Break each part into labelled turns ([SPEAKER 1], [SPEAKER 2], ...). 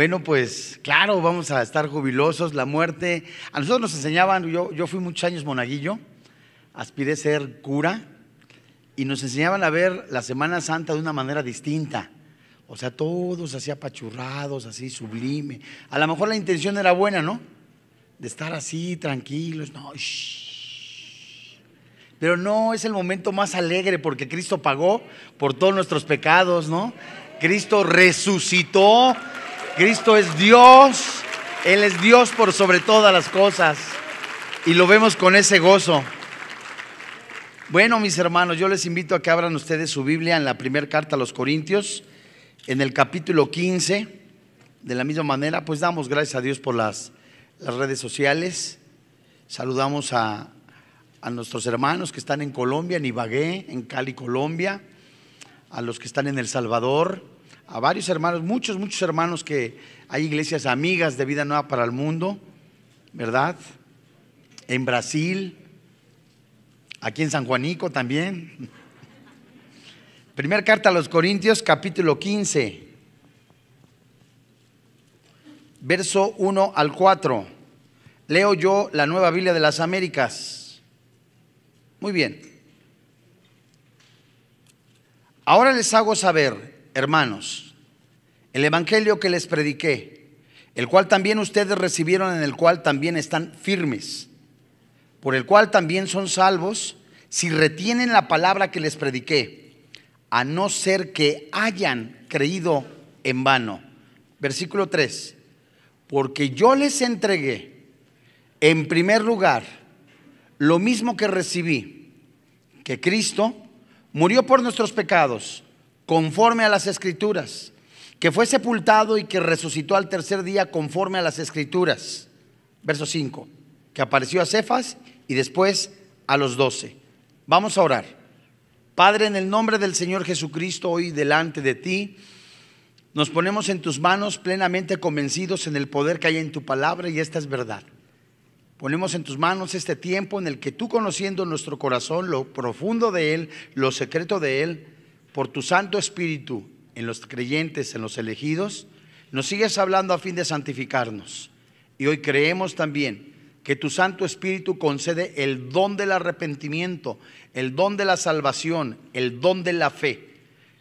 [SPEAKER 1] Bueno, pues claro, vamos a estar jubilosos. La muerte, a nosotros nos enseñaban, yo, yo fui muchos años monaguillo, aspiré a ser cura y nos enseñaban a ver la Semana Santa de una manera distinta. O sea, todos así apachurrados, así sublime. A lo mejor la intención era buena, ¿no? De estar así, tranquilos, no. Pero no es el momento más alegre porque Cristo pagó por todos nuestros pecados, ¿no? Cristo resucitó Cristo es Dios, Él es Dios por sobre todas las cosas y lo vemos con ese gozo. Bueno, mis hermanos, yo les invito a que abran ustedes su Biblia en la primera carta a los Corintios, en el capítulo 15. De la misma manera, pues damos gracias a Dios por las, redes sociales. Saludamos a, a nuestros hermanos que están en Colombia, en Ibagué, en Cali, Colombia, a los que están en El Salvador, a varios hermanos, muchos, muchos hermanos que hay iglesias amigas de vida nueva para el mundo, ¿verdad? En Brasil, aquí en San Juanico también. Primera carta a los Corintios, capítulo 15, verso 1 al 4. Leo yo la nueva Biblia de las Américas. Muy bien. Ahora les hago saber hermanos, el Evangelio que les prediqué, el cual también ustedes recibieron, en el cual también están firmes, por el cual también son salvos, si retienen la palabra que les prediqué, a no ser que hayan creído en vano. Versículo 3, porque yo les entregué, en primer lugar, lo mismo que recibí, que Cristo murió por nuestros pecados conforme a las escrituras, que fue sepultado y que resucitó al tercer día conforme a las escrituras. Verso 5, que apareció a Cefas y después a los doce. Vamos a orar. Padre, en el nombre del Señor Jesucristo, hoy delante de ti, nos ponemos en tus manos plenamente convencidos en el poder que hay en tu palabra y esta es verdad. Ponemos en tus manos este tiempo en el que tú conociendo nuestro corazón, lo profundo de él, lo secreto de él, por tu Santo Espíritu en los creyentes, en los elegidos, nos sigues hablando a fin de santificarnos. Y hoy creemos también que tu Santo Espíritu concede el don del arrepentimiento, el don de la salvación, el don de la fe.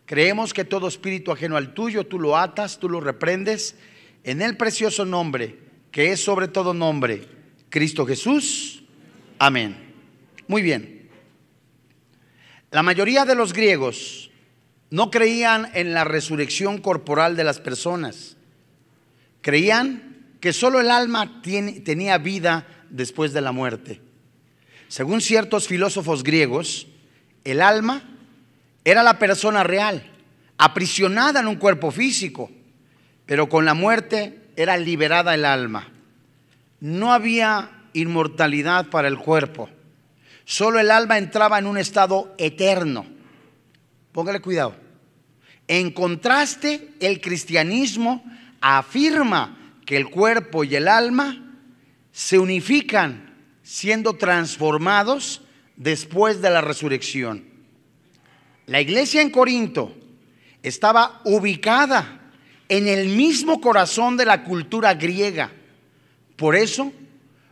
[SPEAKER 1] Creemos que todo espíritu ajeno al tuyo, tú lo atas, tú lo reprendes, en el precioso nombre, que es sobre todo nombre, Cristo Jesús. Amén. Muy bien. La mayoría de los griegos no creían en la resurrección corporal de las personas. Creían que solo el alma tenía vida después de la muerte. Según ciertos filósofos griegos, el alma era la persona real, aprisionada en un cuerpo físico, pero con la muerte era liberada el alma. No había inmortalidad para el cuerpo, solo el alma entraba en un estado eterno Póngale cuidado. En contraste, el cristianismo afirma que el cuerpo y el alma se unifican siendo transformados después de la resurrección. La iglesia en Corinto estaba ubicada en el mismo corazón de la cultura griega. Por eso,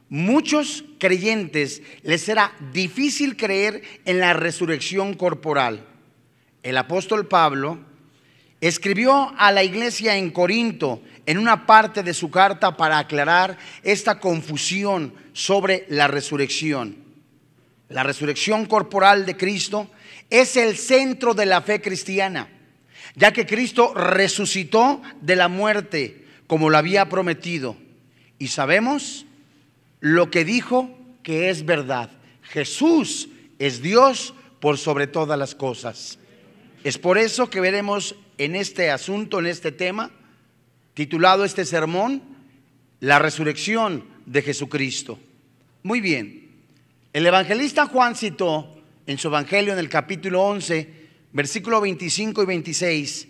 [SPEAKER 1] muchos creyentes les era difícil creer en la resurrección corporal el apóstol Pablo escribió a la iglesia en Corinto en una parte de su carta para aclarar esta confusión sobre la resurrección. La resurrección corporal de Cristo es el centro de la fe cristiana, ya que Cristo resucitó de la muerte como lo había prometido. Y sabemos lo que dijo que es verdad. Jesús es Dios por sobre todas las cosas. Es por eso que veremos en este asunto, en este tema, titulado este sermón, La resurrección de Jesucristo. Muy bien, el evangelista Juan citó en su Evangelio en el capítulo 11, versículo 25 y 26,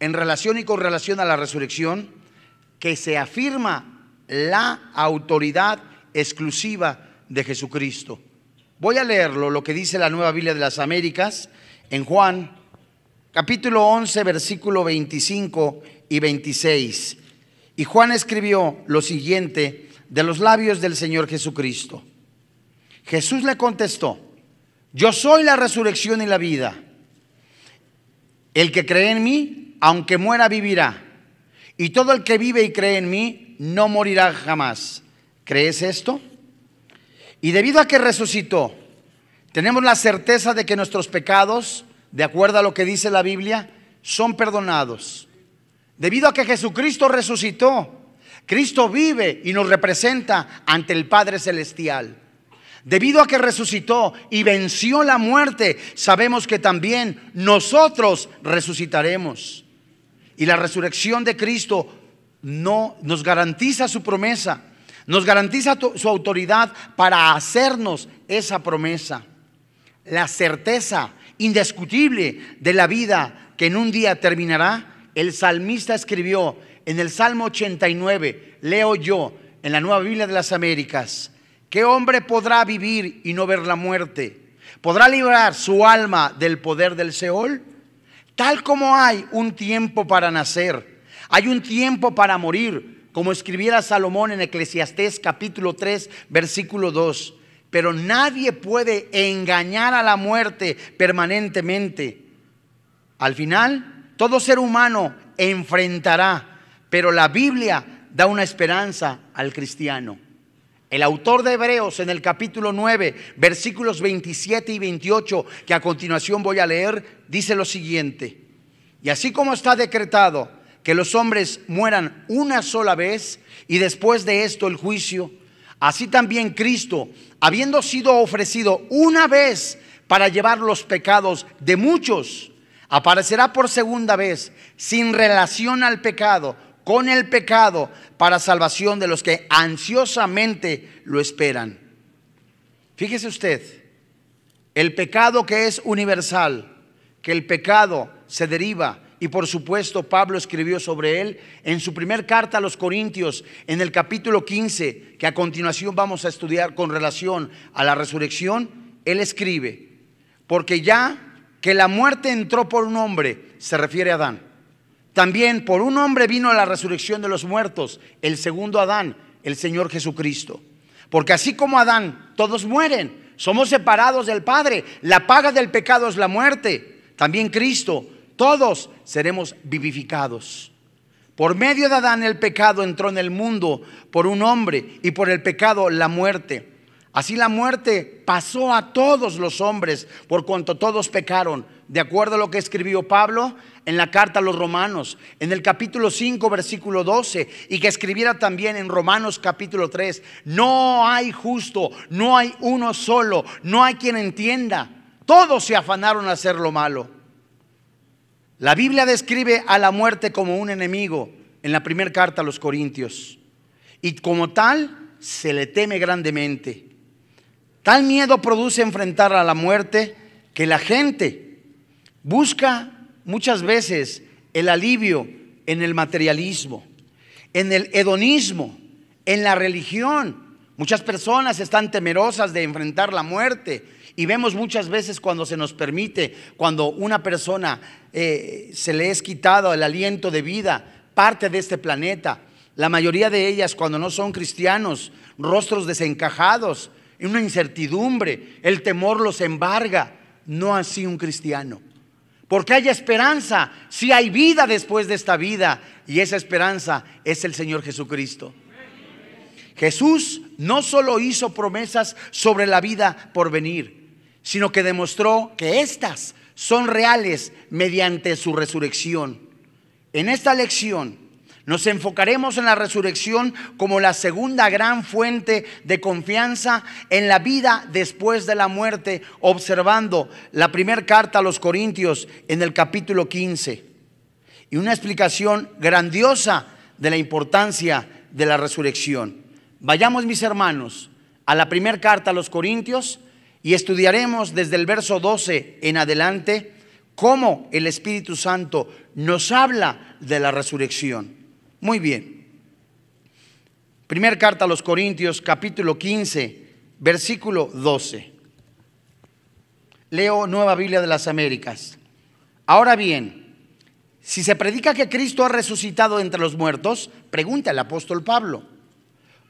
[SPEAKER 1] en relación y con relación a la resurrección, que se afirma la autoridad exclusiva de Jesucristo. Voy a leerlo, lo que dice la Nueva Biblia de las Américas en Juan capítulo 11, versículo 25 y 26. Y Juan escribió lo siguiente de los labios del Señor Jesucristo. Jesús le contestó, yo soy la resurrección y la vida. El que cree en mí, aunque muera, vivirá. Y todo el que vive y cree en mí, no morirá jamás. ¿Crees esto? Y debido a que resucitó, tenemos la certeza de que nuestros pecados de acuerdo a lo que dice la Biblia, son perdonados. Debido a que Jesucristo resucitó, Cristo vive y nos representa ante el Padre Celestial. Debido a que resucitó y venció la muerte, sabemos que también nosotros resucitaremos. Y la resurrección de Cristo no nos garantiza su promesa, nos garantiza su autoridad para hacernos esa promesa. La certeza indiscutible de la vida que en un día terminará, el salmista escribió en el Salmo 89, leo yo en la Nueva Biblia de las Américas, ¿qué hombre podrá vivir y no ver la muerte? ¿Podrá librar su alma del poder del Seol? Tal como hay un tiempo para nacer, hay un tiempo para morir, como escribiera Salomón en Eclesiastés capítulo 3, versículo 2. Pero nadie puede engañar a la muerte permanentemente. Al final, todo ser humano enfrentará, pero la Biblia da una esperanza al cristiano. El autor de Hebreos en el capítulo 9, versículos 27 y 28, que a continuación voy a leer, dice lo siguiente. Y así como está decretado que los hombres mueran una sola vez y después de esto el juicio, Así también Cristo, habiendo sido ofrecido una vez para llevar los pecados de muchos, aparecerá por segunda vez sin relación al pecado, con el pecado, para salvación de los que ansiosamente lo esperan. Fíjese usted, el pecado que es universal, que el pecado se deriva y por supuesto, Pablo escribió sobre él en su primer carta a los Corintios, en el capítulo 15, que a continuación vamos a estudiar con relación a la resurrección. Él escribe, porque ya que la muerte entró por un hombre, se refiere a Adán. También por un hombre vino la resurrección de los muertos, el segundo Adán, el Señor Jesucristo. Porque así como Adán, todos mueren, somos separados del Padre, la paga del pecado es la muerte. También Cristo todos seremos vivificados. Por medio de Adán el pecado entró en el mundo por un hombre y por el pecado la muerte. Así la muerte pasó a todos los hombres por cuanto todos pecaron, de acuerdo a lo que escribió Pablo en la carta a los romanos, en el capítulo 5, versículo 12, y que escribiera también en Romanos capítulo 3, no hay justo, no hay uno solo, no hay quien entienda, todos se afanaron a hacer lo malo. La Biblia describe a la muerte como un enemigo en la primera carta a los Corintios. Y como tal, se le teme grandemente. Tal miedo produce enfrentar a la muerte que la gente busca muchas veces el alivio en el materialismo, en el hedonismo, en la religión. Muchas personas están temerosas de enfrentar la muerte y vemos muchas veces cuando se nos permite, cuando una persona eh, se le es quitado el aliento de vida, parte de este planeta. La mayoría de ellas, cuando no son cristianos, rostros desencajados, una incertidumbre, el temor los embarga. No así un cristiano. Porque hay esperanza, si hay vida después de esta vida. Y esa esperanza es el Señor Jesucristo. Jesús no solo hizo promesas sobre la vida por venir, sino que demostró que éstas son reales mediante su resurrección. En esta lección nos enfocaremos en la resurrección como la segunda gran fuente de confianza en la vida después de la muerte, observando la primera carta a los Corintios en el capítulo 15 y una explicación grandiosa de la importancia de la resurrección. Vayamos mis hermanos a la primera carta a los Corintios, y estudiaremos desde el verso 12 en adelante cómo el Espíritu Santo nos habla de la resurrección. Muy bien. Primer carta a los Corintios, capítulo 15, versículo 12. Leo Nueva Biblia de las Américas. Ahora bien, si se predica que Cristo ha resucitado entre los muertos, pregunta el apóstol Pablo,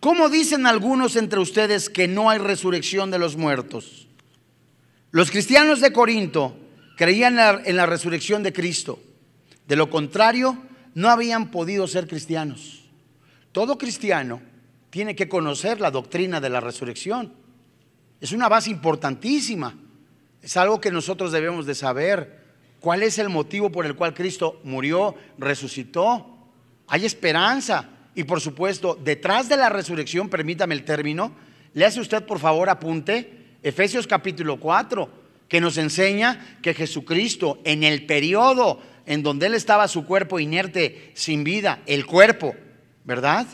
[SPEAKER 1] ¿Cómo dicen algunos entre ustedes que no hay resurrección de los muertos? Los cristianos de Corinto creían en la, resurrección de Cristo. De lo contrario, no habían podido ser cristianos. Todo cristiano tiene que conocer la doctrina de la resurrección. Es una base importantísima. Es algo que nosotros debemos de saber. ¿Cuál es el motivo por el cual Cristo murió, resucitó? Hay esperanza y por supuesto, detrás de la resurrección, permítame el término, le hace usted por favor apunte Efesios capítulo 4, que nos enseña que Jesucristo en el periodo en donde él estaba su cuerpo inerte, sin vida, el cuerpo, ¿verdad?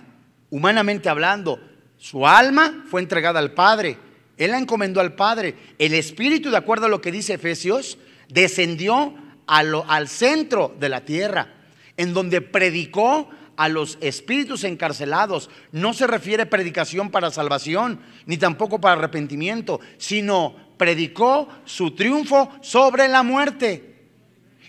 [SPEAKER 1] Humanamente hablando, su alma fue entregada al Padre, él la encomendó al Padre, el Espíritu, de acuerdo a lo que dice Efesios, descendió lo, al centro de la tierra, en donde predicó a los espíritus encarcelados no se refiere predicación para salvación, ni tampoco para arrepentimiento, sino predicó su triunfo sobre la muerte.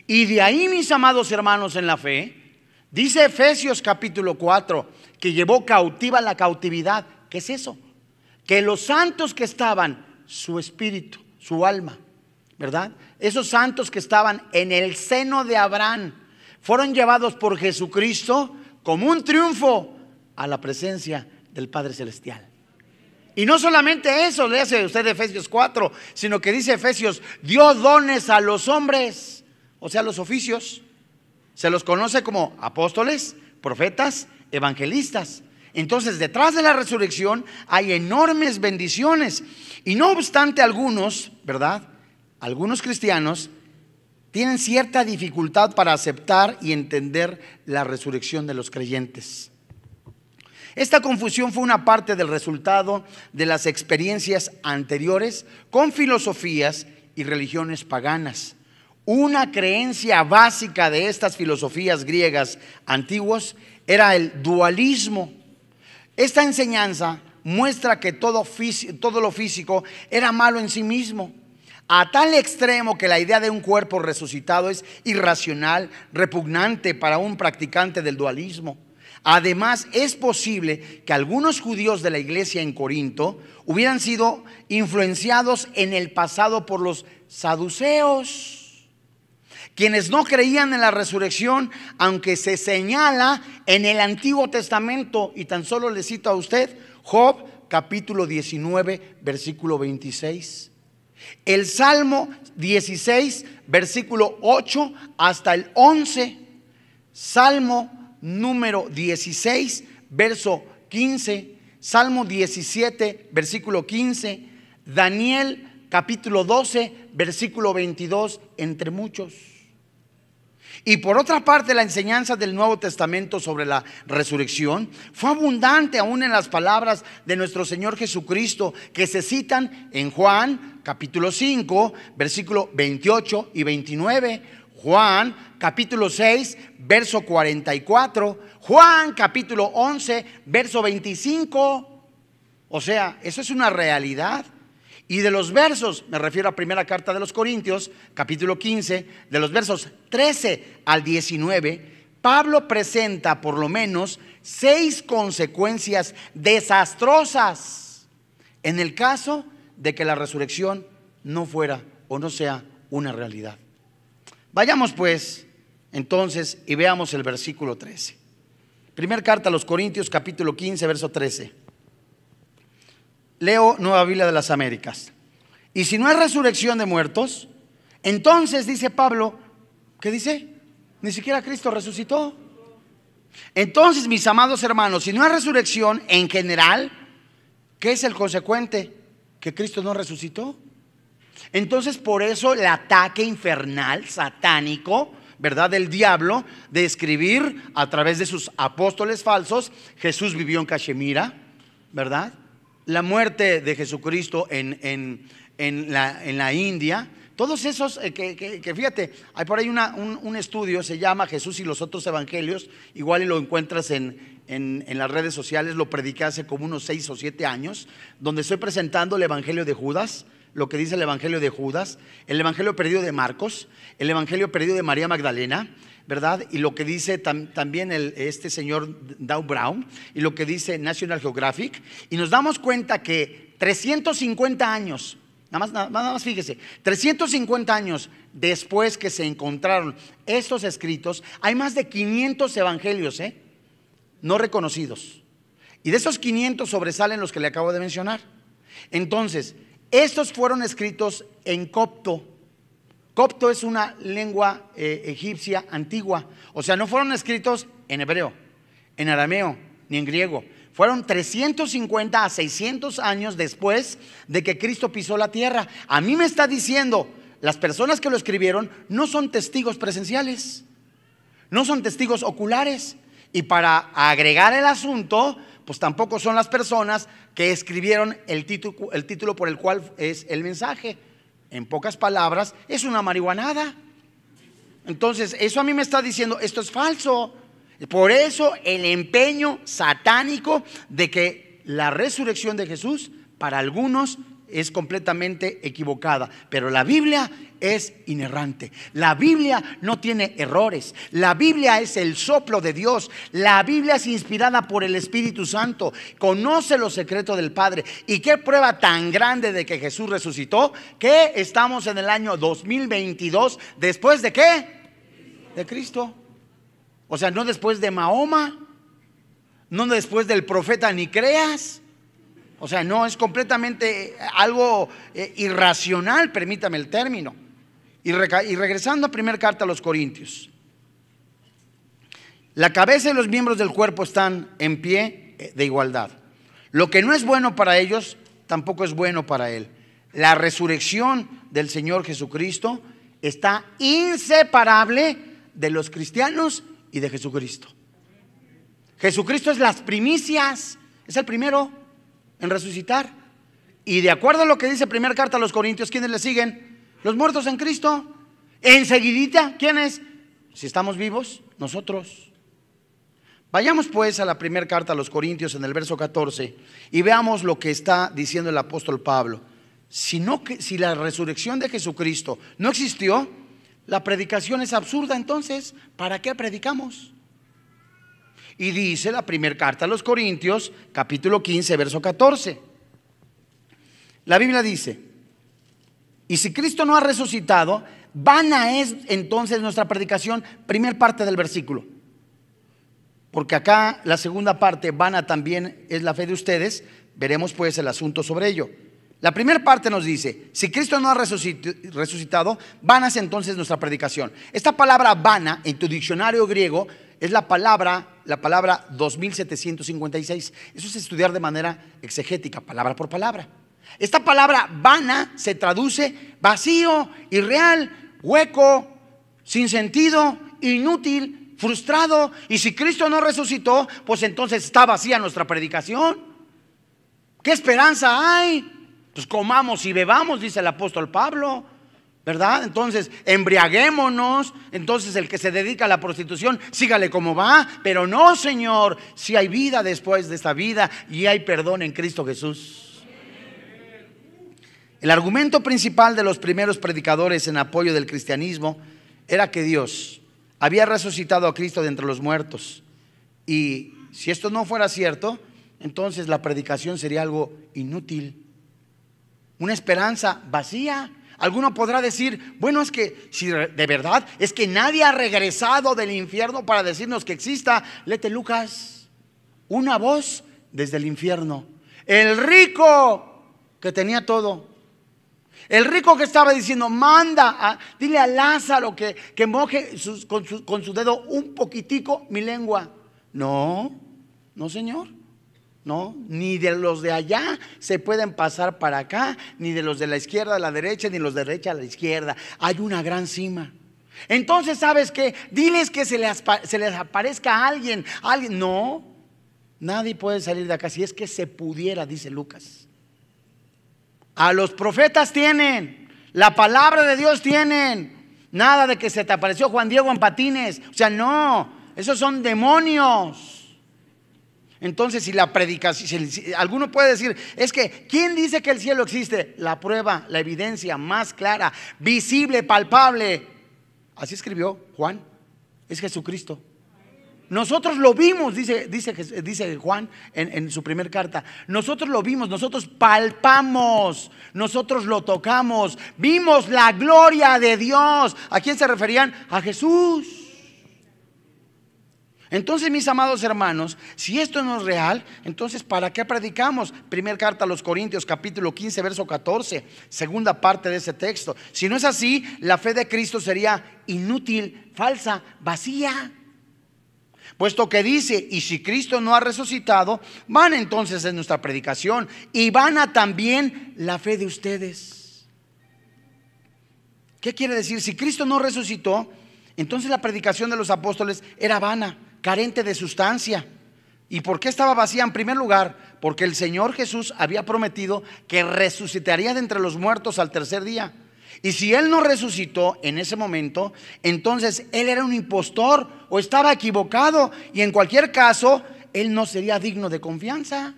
[SPEAKER 1] Y de ahí, mis amados hermanos en la fe, dice Efesios capítulo 4, que llevó cautiva la cautividad. ¿Qué es eso? Que los santos que estaban, su espíritu, su alma, ¿verdad? Esos santos que estaban en el seno de Abraham, fueron llevados por Jesucristo como un triunfo a la presencia del Padre Celestial. Y no solamente eso le hace usted Efesios 4, sino que dice Efesios, Dios dones a los hombres, o sea, los oficios. Se los conoce como apóstoles, profetas, evangelistas. Entonces, detrás de la resurrección hay enormes bendiciones. Y no obstante algunos, ¿verdad? Algunos cristianos tienen cierta dificultad para aceptar y entender la resurrección de los creyentes. Esta confusión fue una parte del resultado de las experiencias anteriores con filosofías y religiones paganas. Una creencia básica de estas filosofías griegas antiguas era el dualismo. Esta enseñanza muestra que todo, lo físico era malo en sí mismo a tal extremo que la idea de un cuerpo resucitado es irracional, repugnante para un practicante del dualismo. Además, es posible que algunos judíos de la iglesia en Corinto hubieran sido influenciados en el pasado por los saduceos, quienes no creían en la resurrección, aunque se señala en el Antiguo Testamento, y tan solo le cito a usted Job capítulo 19, versículo 26. El Salmo 16, versículo 8 hasta el 11. Salmo número 16, verso 15. Salmo 17, versículo 15. Daniel capítulo 12, versículo 22, entre muchos. Y por otra parte, la enseñanza del Nuevo Testamento sobre la resurrección fue abundante aún en las palabras de nuestro Señor Jesucristo que se citan en Juan capítulo 5, versículo 28 y 29, Juan capítulo 6, verso 44, Juan capítulo 11, verso 25. O sea, eso es una realidad. Y de los versos, me refiero a primera carta de los Corintios, capítulo 15, de los versos 13 al 19, Pablo presenta por lo menos seis consecuencias desastrosas en el caso de que la resurrección no fuera o no sea una realidad. Vayamos pues entonces y veamos el versículo 13. primera carta a los Corintios capítulo 15, verso 13 leo Nueva Biblia de las Américas. Y si no hay resurrección de muertos, entonces dice Pablo, ¿qué dice? Ni siquiera Cristo resucitó. Entonces, mis amados hermanos, si no hay resurrección en general, ¿qué es el consecuente? Que Cristo no resucitó. Entonces, por eso el ataque infernal, satánico, ¿verdad? Del diablo, de escribir a través de sus apóstoles falsos, Jesús vivió en Cachemira, ¿verdad? la muerte de Jesucristo en, en, la, India, todos esos, eh, que, fíjate, hay por ahí un, estudio, se llama Jesús y los otros evangelios, igual y lo encuentras en, en, las redes sociales, lo prediqué hace como unos seis o siete años, donde estoy presentando el Evangelio de Judas, lo que dice el Evangelio de Judas, el Evangelio perdido de Marcos, el Evangelio perdido de María Magdalena, ¿verdad? Y lo que dice también este señor Dow Brown y lo que dice National Geographic. Y nos damos cuenta que 350 años, nada más, más fíjese, 350 años después que se encontraron estos escritos, hay más de 500 evangelios, ¿eh? No reconocidos. Y de esos 500 sobresalen los que le acabo de mencionar. Entonces, estos fueron escritos en copto Copto es una lengua eh, egipcia antigua. O sea, no fueron escritos en hebreo, en arameo, ni en griego. Fueron 350 a 600 años después de que Cristo pisó la tierra. A mí me está diciendo, las personas que lo escribieron no son testigos presenciales, no son testigos oculares. Y para agregar el asunto, pues tampoco son las personas que escribieron el título por el cual es el mensaje en pocas palabras, es una marihuanada. Entonces, eso a mí me está diciendo, esto es falso. Por eso el empeño satánico de que la resurrección de Jesús para algunos es completamente equivocada, pero la Biblia es inerrante. La Biblia no tiene errores. La Biblia es el soplo de Dios. La Biblia es inspirada por el Espíritu Santo. Conoce los secretos del Padre. ¿Y qué prueba tan grande de que Jesús resucitó? Que estamos en el año 2022. ¿Después de qué? De Cristo. O sea, no después de Mahoma. No después del profeta ni creas. O sea, no, es completamente algo eh, irracional, permítame el término. Y, regresando a primera carta a los Corintios. La cabeza y los miembros del cuerpo están en pie eh, de igualdad. Lo que no es bueno para ellos, tampoco es bueno para él. La resurrección del Señor Jesucristo está inseparable de los cristianos y de Jesucristo. Jesucristo es las primicias, es el primero en resucitar. Y de acuerdo a lo que dice primera carta a los Corintios, ¿quiénes le siguen? Los muertos en Cristo. Enseguidita, ¿quiénes? Si estamos vivos, nosotros. Vayamos pues a la primera carta a los Corintios en el verso 14 y veamos lo que está diciendo el apóstol Pablo. Si, no, si la resurrección de Jesucristo no existió, la predicación es absurda entonces. ¿Para qué predicamos? Y dice la primera carta a los Corintios, capítulo 15, verso 14. La Biblia dice, y si Cristo no ha resucitado, vana es entonces nuestra predicación, primer parte del versículo. Porque acá la segunda parte, vana también es la fe de ustedes, veremos pues el asunto sobre ello. La primera parte nos dice, si Cristo no ha resucitado, vana es entonces nuestra predicación. Esta palabra vana en tu diccionario griego es la palabra, la palabra 2756. Eso es estudiar de manera exegética, palabra por palabra. Esta palabra vana se traduce vacío, irreal, hueco, sin sentido, inútil, frustrado. Y si Cristo no resucitó, pues entonces está vacía nuestra predicación. ¿Qué esperanza hay? Pues comamos y bebamos, dice el apóstol Pablo. ¿Verdad? Entonces, embriaguémonos. Entonces, el que se dedica a la prostitución, sígale como va. Pero no, Señor, si hay vida después de esta vida y hay perdón en Cristo Jesús. El argumento principal de los primeros predicadores en apoyo del cristianismo era que Dios había resucitado a Cristo de entre los muertos. Y si esto no fuera cierto, entonces la predicación sería algo inútil, una esperanza vacía. Alguno podrá decir, bueno, es que si de verdad es que nadie ha regresado del infierno para decirnos que exista, lete Lucas, una voz desde el infierno. El rico que tenía todo el rico que estaba diciendo, manda, dile a Lázaro que, que moje con, su, con su dedo un poquitico mi lengua. No, no señor. No, ni de los de allá se pueden pasar para acá, ni de los de la izquierda a la derecha, ni los de derecha a la izquierda. Hay una gran cima. Entonces, ¿sabes qué? Diles que se les, aparezca alguien, alguien. No, nadie puede salir de acá si es que se pudiera, dice Lucas. A los profetas tienen, la palabra de Dios tienen. Nada de que se te apareció Juan Diego en patines. O sea, no, esos son demonios. Entonces, si la predicación, si, alguno puede decir, es que, ¿quién dice que el cielo existe? La prueba, la evidencia más clara, visible, palpable. Así escribió Juan, es Jesucristo. Nosotros lo vimos, dice, dice, dice Juan en, en, su primer carta. Nosotros lo vimos, nosotros palpamos, nosotros lo tocamos, vimos la gloria de Dios. ¿A quién se referían? A Jesús. Entonces, mis amados hermanos, si esto no es real, entonces ¿para qué predicamos? Primera carta a los Corintios, capítulo 15, verso 14, segunda parte de ese texto. Si no es así, la fe de Cristo sería inútil, falsa, vacía. Puesto que dice, y si Cristo no ha resucitado, van entonces en nuestra predicación y vana también la fe de ustedes. ¿Qué quiere decir? Si Cristo no resucitó, entonces la predicación de los apóstoles era vana, carente de sustancia. ¿Y por qué estaba vacía? En primer lugar, porque el Señor Jesús había prometido que resucitaría de entre los muertos al tercer día. Y si Él no resucitó en ese momento, entonces Él era un impostor o estaba equivocado y en cualquier caso, Él no sería digno de confianza.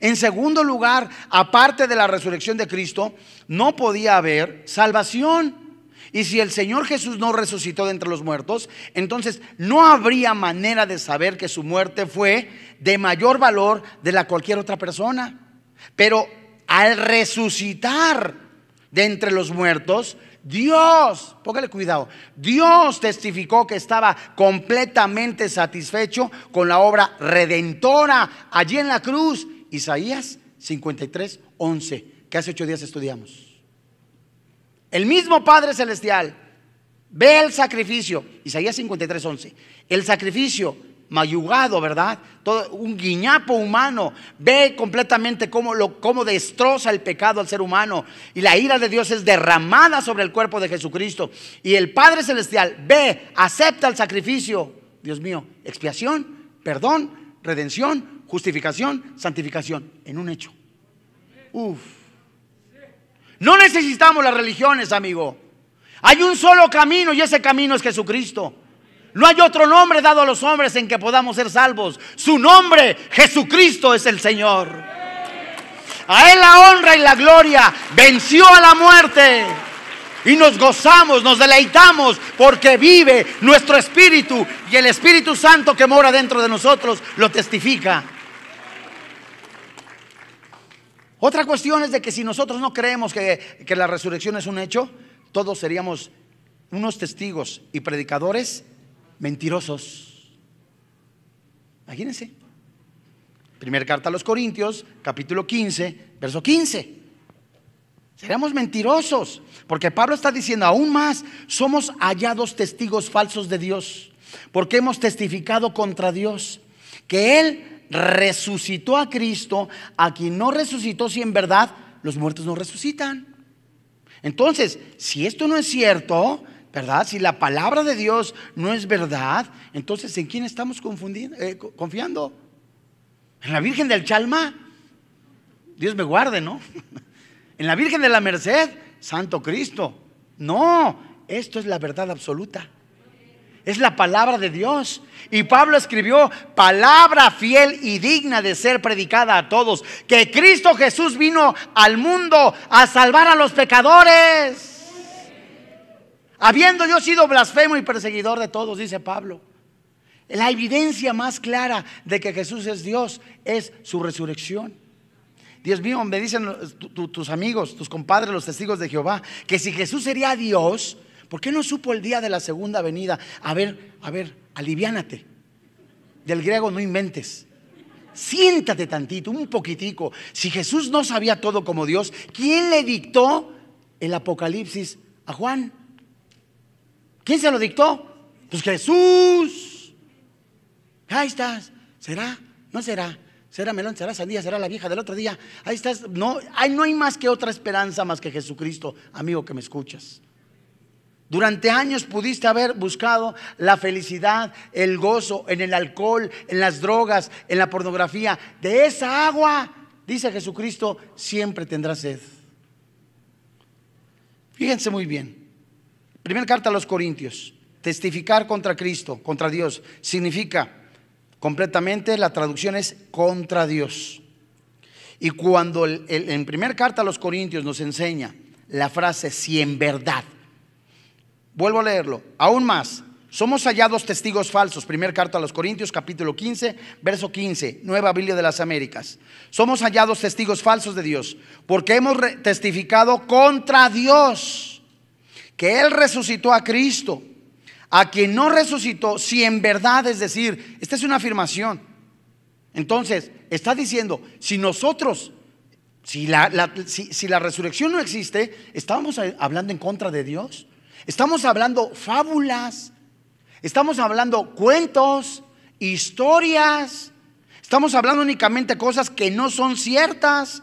[SPEAKER 1] En segundo lugar, aparte de la resurrección de Cristo, no podía haber salvación. Y si el Señor Jesús no resucitó de entre los muertos, entonces no habría manera de saber que su muerte fue de mayor valor de la cualquier otra persona. Pero al resucitar, de entre los muertos, Dios, póngale cuidado, Dios testificó que estaba completamente satisfecho con la obra redentora allí en la cruz. Isaías 53, 11, que hace ocho días estudiamos. El mismo Padre Celestial ve el sacrificio, Isaías 53, 11, el sacrificio mayugado, ¿verdad? Todo, un guiñapo humano. Ve completamente cómo, lo, cómo destroza el pecado al ser humano. Y la ira de Dios es derramada sobre el cuerpo de Jesucristo. Y el Padre Celestial ve, acepta el sacrificio. Dios mío, expiación, perdón, redención, justificación, santificación. En un hecho. Uf. No necesitamos las religiones, amigo. Hay un solo camino y ese camino es Jesucristo. No hay otro nombre dado a los hombres en que podamos ser salvos. Su nombre, Jesucristo, es el Señor. A Él la honra y la gloria. Venció a la muerte. Y nos gozamos, nos deleitamos porque vive nuestro Espíritu y el Espíritu Santo que mora dentro de nosotros lo testifica. Otra cuestión es de que si nosotros no creemos que, que la resurrección es un hecho, todos seríamos unos testigos y predicadores mentirosos. Imagínense. Primera carta a los Corintios, capítulo 15, verso 15. Seremos mentirosos, porque Pablo está diciendo aún más, somos hallados testigos falsos de Dios, porque hemos testificado contra Dios, que Él resucitó a Cristo, a quien no resucitó si en verdad los muertos no resucitan. Entonces, si esto no es cierto, ¿verdad? Si la palabra de Dios no es verdad, entonces ¿en quién estamos eh, confiando? ¿En la Virgen del Chalma? Dios me guarde, ¿no? ¿En la Virgen de la Merced? Santo Cristo. No, esto es la verdad absoluta. Es la palabra de Dios. Y Pablo escribió, palabra fiel y digna de ser predicada a todos, que Cristo Jesús vino al mundo a salvar a los pecadores. Habiendo yo sido blasfemo y perseguidor de todos, dice Pablo. La evidencia más clara de que Jesús es Dios es su resurrección. Dios mío, me dicen tus amigos, tus compadres, los testigos de Jehová, que si Jesús sería Dios, ¿por qué no supo el día de la segunda venida? A ver, a ver, aliviánate. Del griego no inventes. Siéntate tantito, un poquitico. Si Jesús no sabía todo como Dios, ¿quién le dictó el Apocalipsis a Juan? ¿Quién se lo dictó? Pues Jesús. Ahí estás. ¿Será? ¿No será? ¿Será melón? ¿Será sandía? ¿Será la vieja del otro día? Ahí estás. No, ahí no hay más que otra esperanza más que Jesucristo, amigo que me escuchas. Durante años pudiste haber buscado la felicidad, el gozo en el alcohol, en las drogas, en la pornografía. De esa agua, dice Jesucristo, siempre tendrás sed. Fíjense muy bien. Primera carta a los Corintios. Testificar contra Cristo, contra Dios, significa completamente, la traducción es contra Dios. Y cuando en primera carta a los Corintios nos enseña la frase si en verdad, vuelvo a leerlo, aún más, somos hallados testigos falsos. Primera carta a los Corintios, capítulo 15, verso 15, Nueva Biblia de las Américas. Somos hallados testigos falsos de Dios, porque hemos testificado contra Dios que Él resucitó a Cristo, a quien no resucitó, si en verdad, es decir, esta es una afirmación. Entonces, está diciendo, si nosotros, si la, resurrección no existe, estamos hablando en contra de Dios. Estamos hablando fábulas, estamos hablando cuentos, historias, estamos hablando únicamente cosas que no son ciertas.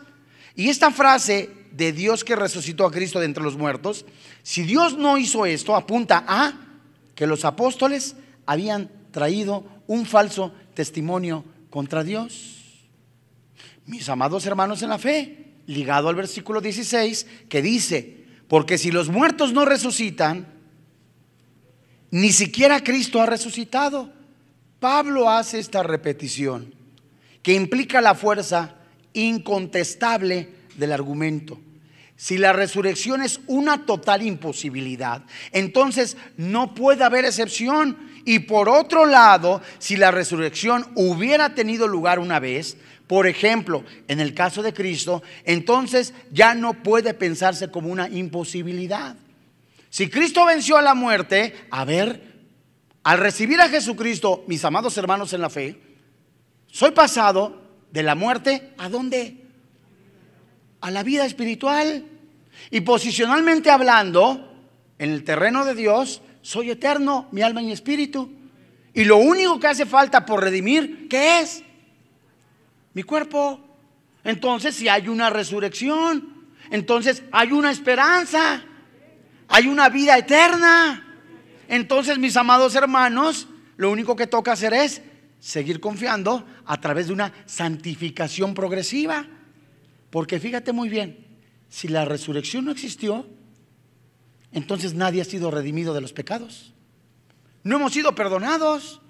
[SPEAKER 1] Y esta frase de Dios que resucitó a Cristo de entre los muertos, si Dios no hizo esto, apunta a que los apóstoles habían traído un falso testimonio contra Dios. Mis amados hermanos en la fe, ligado al versículo 16, que dice, porque si los muertos no resucitan, ni siquiera Cristo ha resucitado. Pablo hace esta repetición, que implica la fuerza incontestable del argumento. Si la resurrección es una total imposibilidad, entonces no puede haber excepción. Y por otro lado, si la resurrección hubiera tenido lugar una vez, por ejemplo, en el caso de Cristo, entonces ya no puede pensarse como una imposibilidad. Si Cristo venció a la muerte, a ver, al recibir a Jesucristo, mis amados hermanos en la fe, soy pasado de la muerte a dónde? a la vida espiritual. Y posicionalmente hablando, en el terreno de Dios, soy eterno, mi alma y mi espíritu. Y lo único que hace falta por redimir, ¿qué es? Mi cuerpo. Entonces, si hay una resurrección, entonces hay una esperanza, hay una vida eterna. Entonces, mis amados hermanos, lo único que toca hacer es seguir confiando a través de una santificación progresiva. Porque fíjate muy bien, si la resurrección no existió, entonces nadie ha sido redimido de los pecados. No hemos sido perdonados.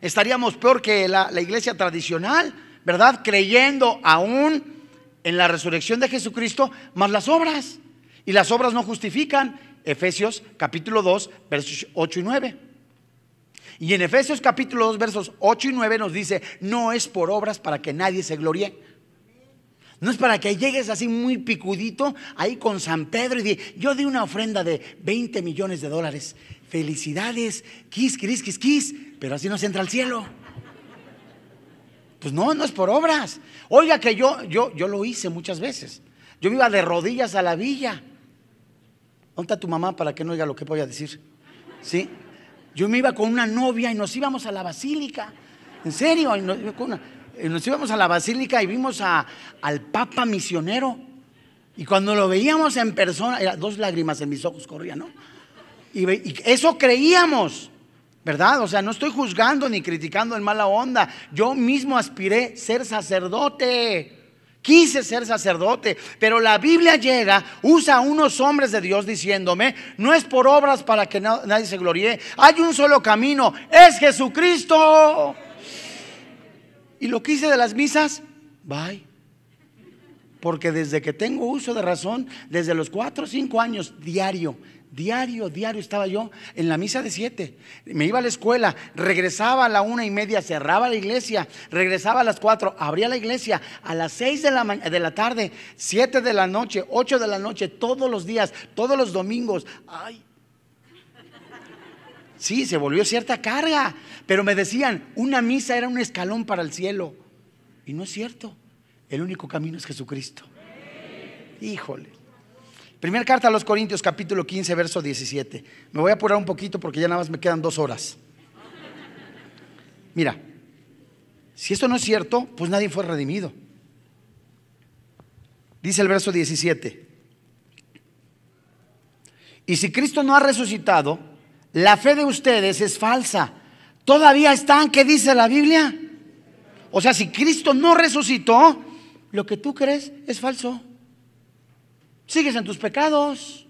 [SPEAKER 1] Estaríamos peor que la, iglesia tradicional, ¿verdad? Creyendo aún en la resurrección de Jesucristo, más las obras. Y las obras no justifican. Efesios capítulo 2, versos 8 y 9. Y en Efesios capítulo 2, versos 8 y 9 nos dice, no es por obras para que nadie se gloríe. No es para que llegues así muy picudito ahí con San Pedro y di, yo di una ofrenda de 20 millones de dólares. Felicidades, quis, quis, quis, quis, pero así no se entra al cielo. Pues no, no es por obras. Oiga que yo, yo, yo lo hice muchas veces. Yo me iba de rodillas a la villa. ¿Dónde a tu mamá para que no oiga lo que voy a decir? ¿Sí? Yo me iba con una novia y nos íbamos a la basílica. En serio, y con una eh, nos íbamos a la basílica y vimos a, al Papa misionero. Y cuando lo veíamos en persona, dos lágrimas en mis ojos corrían, ¿no? Y, eso creíamos, ¿verdad? O sea, no estoy juzgando ni criticando en mala onda. Yo mismo aspiré ser sacerdote. Quise ser sacerdote, pero la Biblia llega, usa a unos hombres de Dios diciéndome, no es por obras para que nadie se gloríe, hay un solo camino, es Jesucristo. Y lo que hice de las misas, bye. Porque desde que tengo uso de razón, desde los cuatro o cinco años, diario, diario, diario estaba yo en la misa de siete. Me iba a la escuela, regresaba a la una y media, cerraba la iglesia, regresaba a las cuatro, abría la iglesia a las seis de la, de la tarde, siete de la noche, ocho de la noche, todos los días, todos los domingos. Ay, Sí, se volvió cierta carga, pero me decían, una misa era un escalón para el cielo. Y no es cierto, el único camino es Jesucristo. Híjole. Primera carta a los Corintios, capítulo 15, verso 17. Me voy a apurar un poquito porque ya nada más me quedan dos horas. Mira, si esto no es cierto, pues nadie fue redimido. Dice el verso 17. Y si Cristo no ha resucitado, la fe de ustedes es falsa. Todavía están, ¿qué dice la Biblia? O sea, si Cristo no resucitó, lo que tú crees es falso. Sigues en tus pecados.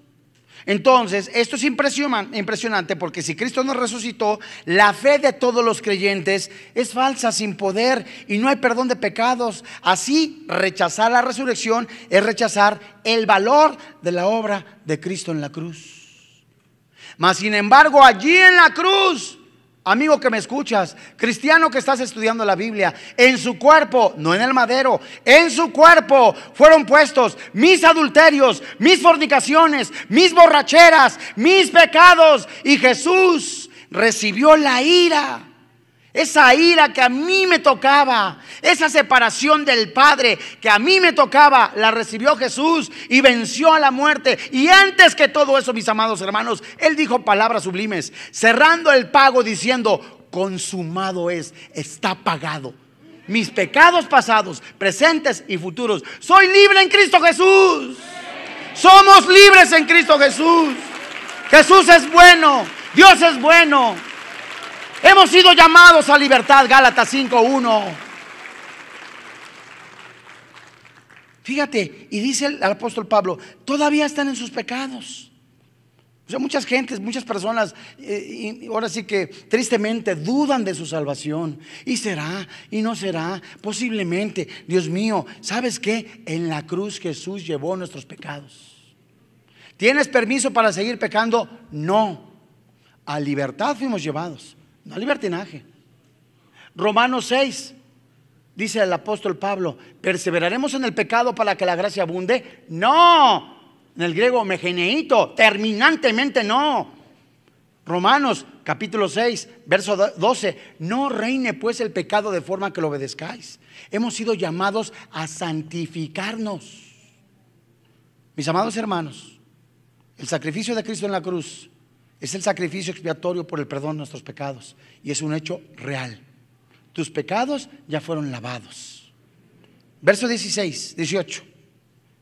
[SPEAKER 1] Entonces, esto es impresionante porque si Cristo no resucitó, la fe de todos los creyentes es falsa, sin poder, y no hay perdón de pecados. Así, rechazar la resurrección es rechazar el valor de la obra de Cristo en la cruz. Mas sin embargo, allí en la cruz, amigo que me escuchas, cristiano que estás estudiando la Biblia, en su cuerpo, no en el madero, en su cuerpo fueron puestos mis adulterios, mis fornicaciones, mis borracheras, mis pecados. Y Jesús recibió la ira esa ira que a mí me tocaba, esa separación del Padre que a mí me tocaba, la recibió Jesús y venció a la muerte. Y antes que todo eso, mis amados hermanos, Él dijo palabras sublimes, cerrando el pago diciendo, consumado es, está pagado. Mis pecados pasados, presentes y futuros. Soy libre en Cristo Jesús. Somos libres en Cristo Jesús. Jesús es bueno. Dios es bueno. Hemos sido llamados a libertad, Gálatas 5.1. Fíjate, y dice el, apóstol Pablo, todavía están en sus pecados. O sea, muchas gentes, muchas personas, eh, y ahora sí que tristemente dudan de su salvación. Y será, y no será, posiblemente. Dios mío, ¿sabes qué? En la cruz Jesús llevó nuestros pecados. ¿Tienes permiso para seguir pecando? No. A libertad fuimos llevados. No libertinaje. Romanos 6, dice el apóstol Pablo, ¿perseveraremos en el pecado para que la gracia abunde? No. En el griego mejeneito, terminantemente no. Romanos capítulo 6, verso 12, no reine pues el pecado de forma que lo obedezcáis. Hemos sido llamados a santificarnos. Mis amados hermanos, el sacrificio de Cristo en la cruz es el sacrificio expiatorio por el perdón de nuestros pecados. Y es un hecho real. Tus pecados ya fueron lavados. Verso 16, 18.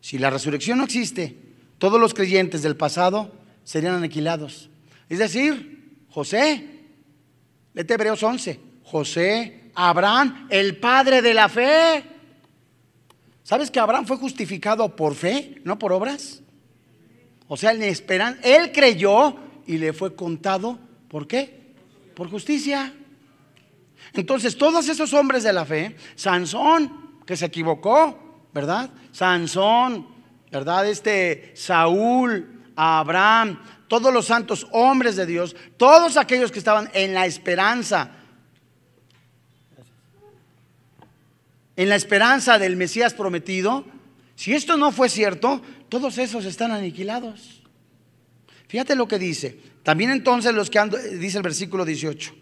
[SPEAKER 1] Si la resurrección no existe, todos los creyentes del pasado serían aniquilados. Es decir, José, lete Hebreos 11, José, Abraham, el padre de la fe. ¿Sabes que Abraham fue justificado por fe, no por obras? O sea, él, esperan, él creyó y le fue contado, ¿por qué? Por justicia. Entonces, todos esos hombres de la fe, Sansón, que se equivocó, ¿verdad? Sansón, ¿verdad? Este Saúl, Abraham, todos los santos hombres de Dios, todos aquellos que estaban en la esperanza, en la esperanza del Mesías prometido, si esto no fue cierto, todos esos están aniquilados. Fíjate lo que dice. También entonces los que han, dice el versículo 18.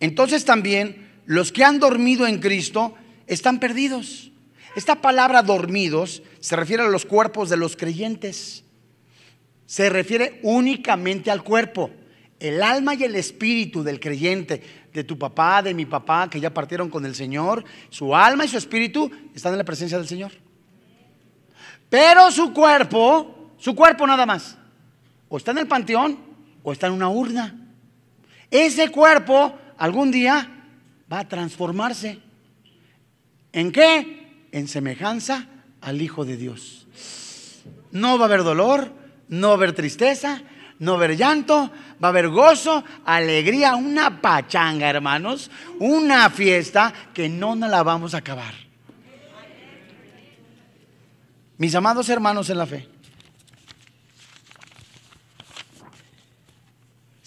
[SPEAKER 1] Entonces también los que han dormido en Cristo están perdidos. Esta palabra dormidos se refiere a los cuerpos de los creyentes. Se refiere únicamente al cuerpo. El alma y el espíritu del creyente, de tu papá, de mi papá, que ya partieron con el Señor, su alma y su espíritu están en la presencia del Señor. Pero su cuerpo, su cuerpo nada más, o está en el panteón o está en una urna. Ese cuerpo algún día va a transformarse. ¿En qué? En semejanza al Hijo de Dios. No va a haber dolor, no va a haber tristeza, no va a haber llanto, va a haber gozo, alegría, una pachanga, hermanos, una fiesta que no nos la vamos a acabar. Mis amados hermanos en la fe,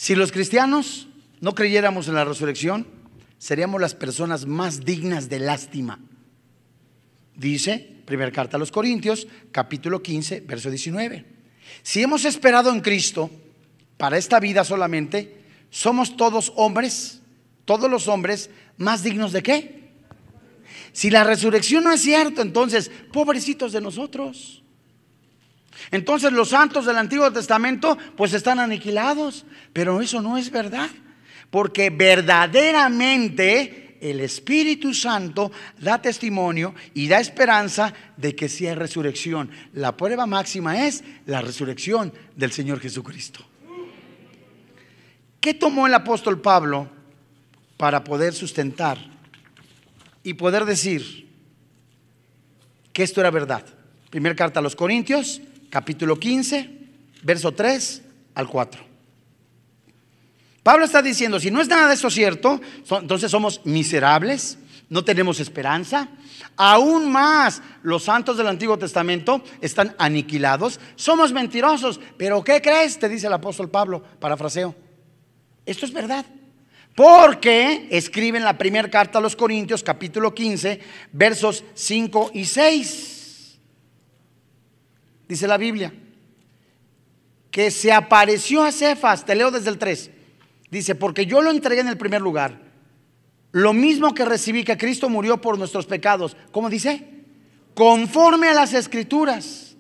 [SPEAKER 1] Si los cristianos no creyéramos en la resurrección, seríamos las personas más dignas de lástima. Dice, primera carta a los Corintios, capítulo 15, verso 19. Si hemos esperado en Cristo para esta vida solamente, somos todos hombres, todos los hombres, más dignos de qué? Si la resurrección no es cierto, entonces, pobrecitos de nosotros. Entonces los santos del Antiguo Testamento pues están aniquilados, pero eso no es verdad, porque verdaderamente el Espíritu Santo da testimonio y da esperanza de que si hay resurrección. La prueba máxima es la resurrección del Señor Jesucristo. ¿Qué tomó el apóstol Pablo para poder sustentar y poder decir que esto era verdad? Primera carta a los Corintios capítulo 15, verso 3 al 4. Pablo está diciendo, si no es nada de eso cierto, entonces somos miserables, no tenemos esperanza. Aún más, los santos del Antiguo Testamento están aniquilados. Somos mentirosos. Pero ¿qué crees? Te dice el apóstol Pablo, parafraseo. Esto es verdad. Porque escribe en la primera carta a los Corintios, capítulo 15, versos 5 y 6 dice la Biblia, que se apareció a Cefas, te leo desde el 3, dice, porque yo lo entregué en el primer lugar, lo mismo que recibí que Cristo murió por nuestros pecados, ¿cómo dice? Conforme a las escrituras,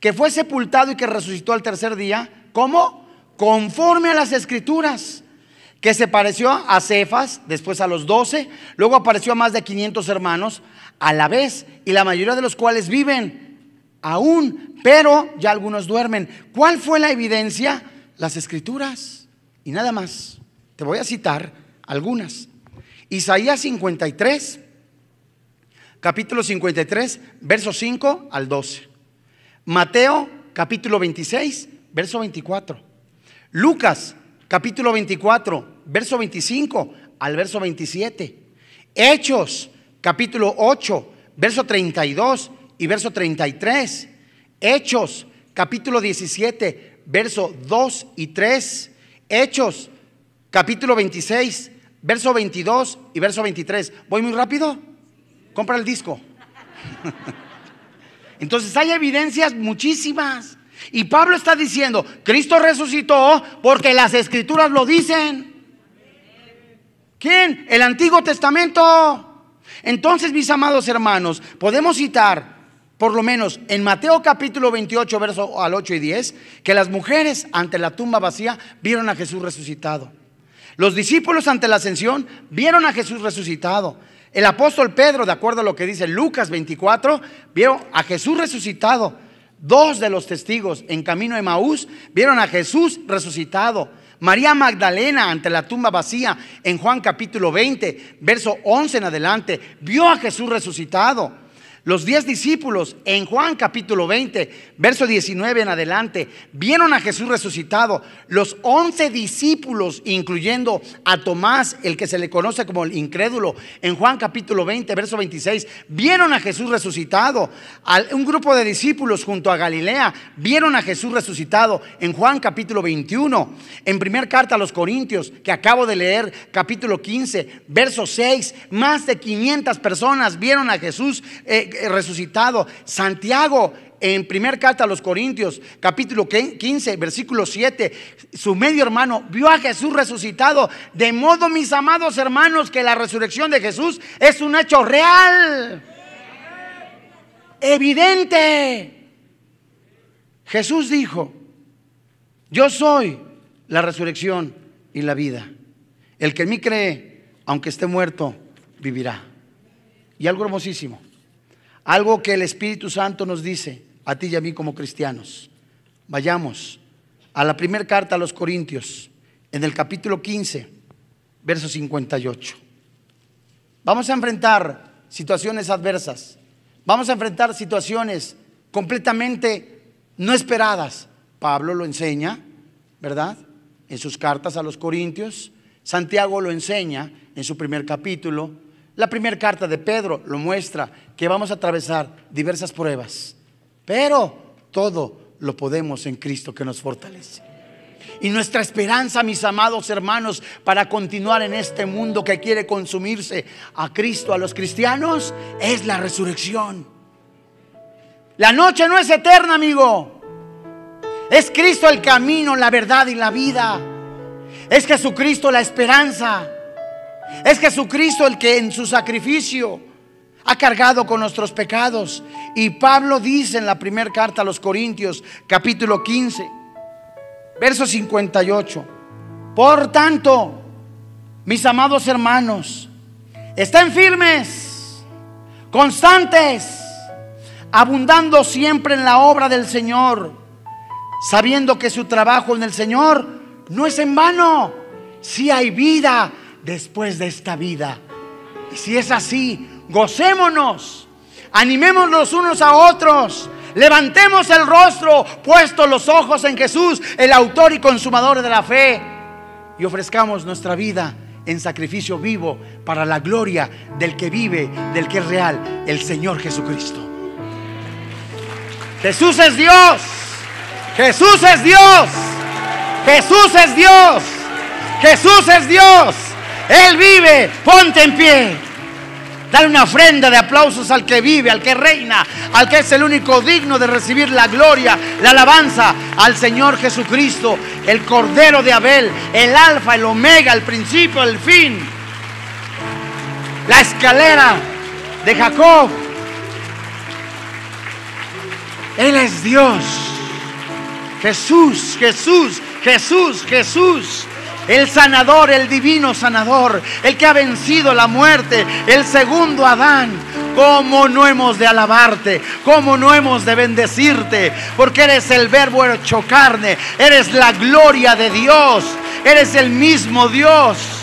[SPEAKER 1] que fue sepultado y que resucitó al tercer día, ¿cómo? Conforme a las escrituras que se pareció a Cefas, después a los doce, luego apareció a más de 500 hermanos a la vez, y la mayoría de los cuales viven, aún, pero ya algunos duermen. ¿Cuál fue la evidencia? Las escrituras y nada más. Te voy a citar algunas. Isaías 53, capítulo 53, verso 5 al 12. Mateo, capítulo 26, verso 24. Lucas, capítulo 24, verso 25 al verso 27. Hechos, capítulo 8, verso 32 y verso 33. Hechos, capítulo 17, verso 2 y 3. Hechos, capítulo 26, verso 22 y verso 23. ¿Voy muy rápido? Compra el disco. Entonces hay evidencias muchísimas. Y Pablo está diciendo, Cristo resucitó porque las escrituras lo dicen. ¿Quién? El Antiguo Testamento. Entonces, mis amados hermanos, podemos citar por lo menos en Mateo capítulo 28, verso al 8 y 10, que las mujeres ante la tumba vacía vieron a Jesús resucitado. Los discípulos ante la ascensión vieron a Jesús resucitado. El apóstol Pedro, de acuerdo a lo que dice Lucas 24, vio a Jesús resucitado. Dos de los testigos en camino de Maús vieron a Jesús resucitado. María Magdalena ante la tumba vacía en Juan capítulo 20, verso 11 en adelante, vio a Jesús resucitado. Los diez discípulos en Juan capítulo 20, verso 19 en adelante, vieron a Jesús resucitado. Los once discípulos, incluyendo a Tomás, el que se le conoce como el incrédulo, en Juan capítulo 20, verso 26, vieron a Jesús resucitado. Un grupo de discípulos junto a Galilea vieron a Jesús resucitado en Juan capítulo 21. En primera carta a los Corintios, que acabo de leer, capítulo 15, verso 6, más de 500 personas vieron a Jesús. Eh, eh, resucitado. Santiago, en primer carta a los Corintios, capítulo 15, versículo 7, su medio hermano vio a Jesús resucitado. De modo, mis amados hermanos, que la resurrección de Jesús es un hecho real, evidente. Jesús dijo, yo soy la resurrección y la vida. El que en mí cree, aunque esté muerto, vivirá. Y algo hermosísimo. Algo que el Espíritu Santo nos dice a ti y a mí como cristianos. Vayamos a la primera carta a los Corintios, en el capítulo 15, verso 58. Vamos a enfrentar situaciones adversas. Vamos a enfrentar situaciones completamente no esperadas. Pablo lo enseña, ¿verdad? En sus cartas a los Corintios. Santiago lo enseña en su primer capítulo. La primera carta de Pedro lo muestra vamos a atravesar diversas pruebas, pero todo lo podemos en Cristo que nos fortalece. Y nuestra esperanza, mis amados hermanos, para continuar en este mundo que quiere consumirse a Cristo, a los cristianos, es la resurrección. La noche no es eterna, amigo. Es Cristo el camino, la verdad y la vida. Es Jesucristo la esperanza. Es Jesucristo el que en su sacrificio ha cargado con nuestros pecados. Y Pablo dice en la primera carta a los Corintios, capítulo 15, verso 58, por tanto, mis amados hermanos, estén firmes, constantes, abundando siempre en la obra del Señor, sabiendo que su trabajo en el Señor no es en vano, si hay vida después de esta vida. Y si es así, gocémonos, animémonos unos a otros, levantemos el rostro, Puesto los ojos en Jesús, el autor y consumador de la fe, y ofrezcamos nuestra vida en sacrificio vivo para la gloria del que vive, del que es real, el Señor Jesucristo. Jesús es Dios, Jesús es Dios, Jesús es Dios, Jesús es Dios, Él vive, ponte en pie. Dale una ofrenda de aplausos al que vive, al que reina, al que es el único digno de recibir la gloria, la alabanza al Señor Jesucristo, el Cordero de Abel, el Alfa, el Omega, el principio, el fin. La escalera de Jacob. Él es Dios. Jesús, Jesús, Jesús, Jesús el sanador, el divino sanador, el que ha vencido la muerte, el segundo Adán. ¿Cómo no hemos de alabarte? ¿Cómo no hemos de bendecirte? Porque eres el verbo hecho carne, eres la gloria de Dios, eres el mismo Dios.